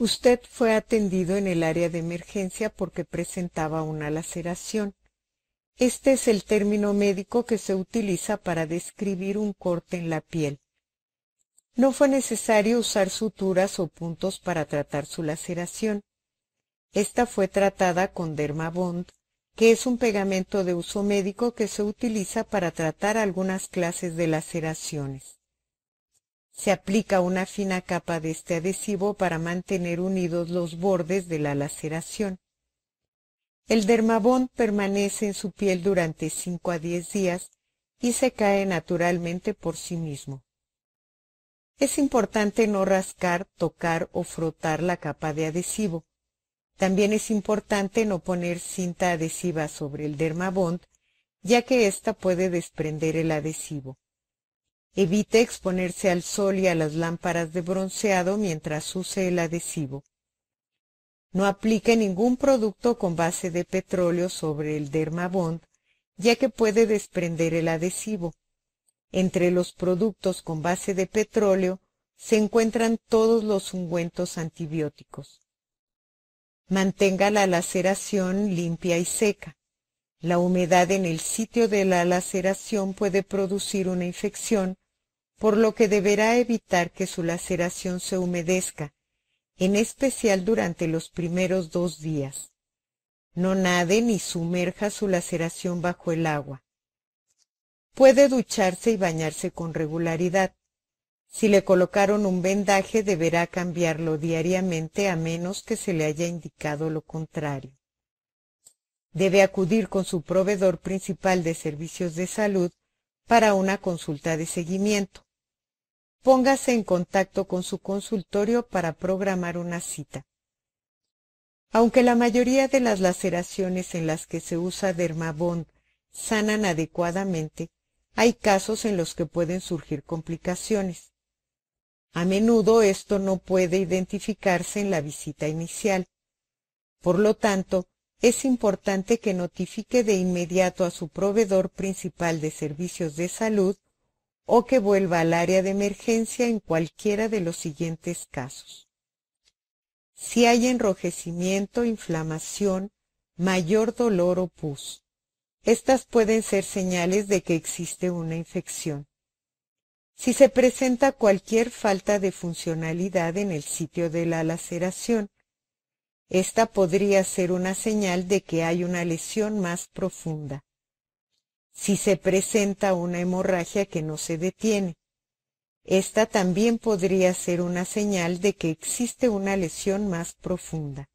Usted fue atendido en el área de emergencia porque presentaba una laceración. Este es el término médico que se utiliza para describir un corte en la piel. No fue necesario usar suturas o puntos para tratar su laceración. Esta fue tratada con Dermabond, que es un pegamento de uso médico que se utiliza para tratar algunas clases de laceraciones. Se aplica una fina capa de este adhesivo para mantener unidos los bordes de la laceración. El Dermabond permanece en su piel durante 5 a 10 días y se cae naturalmente por sí mismo. Es importante no rascar, tocar o frotar la capa de adhesivo. También es importante no poner cinta adhesiva sobre el dermabond, ya que ésta puede desprender el adhesivo. Evite exponerse al sol y a las lámparas de bronceado mientras use el adhesivo. No aplique ningún producto con base de petróleo sobre el Dermabond, ya que puede desprender el adhesivo. Entre los productos con base de petróleo se encuentran todos los ungüentos antibióticos. Mantenga la laceración limpia y seca. La humedad en el sitio de la laceración puede producir una infección, por lo que deberá evitar que su laceración se humedezca, en especial durante los primeros dos días. No nade ni sumerja su laceración bajo el agua. Puede ducharse y bañarse con regularidad. Si le colocaron un vendaje deberá cambiarlo diariamente a menos que se le haya indicado lo contrario debe acudir con su proveedor principal de servicios de salud para una consulta de seguimiento. Póngase en contacto con su consultorio para programar una cita. Aunque la mayoría de las laceraciones en las que se usa dermabond sanan adecuadamente, hay casos en los que pueden surgir complicaciones. A menudo esto no puede identificarse en la visita inicial. Por lo tanto, es importante que notifique de inmediato a su proveedor principal de servicios de salud o que vuelva al área de emergencia en cualquiera de los siguientes casos. Si hay enrojecimiento, inflamación, mayor dolor o pus. Estas pueden ser señales de que existe una infección. Si se presenta cualquier falta de funcionalidad en el sitio de la laceración, esta podría ser una señal de que hay una lesión más profunda. Si se presenta una hemorragia que no se detiene, esta también podría ser una señal de que existe una lesión más profunda.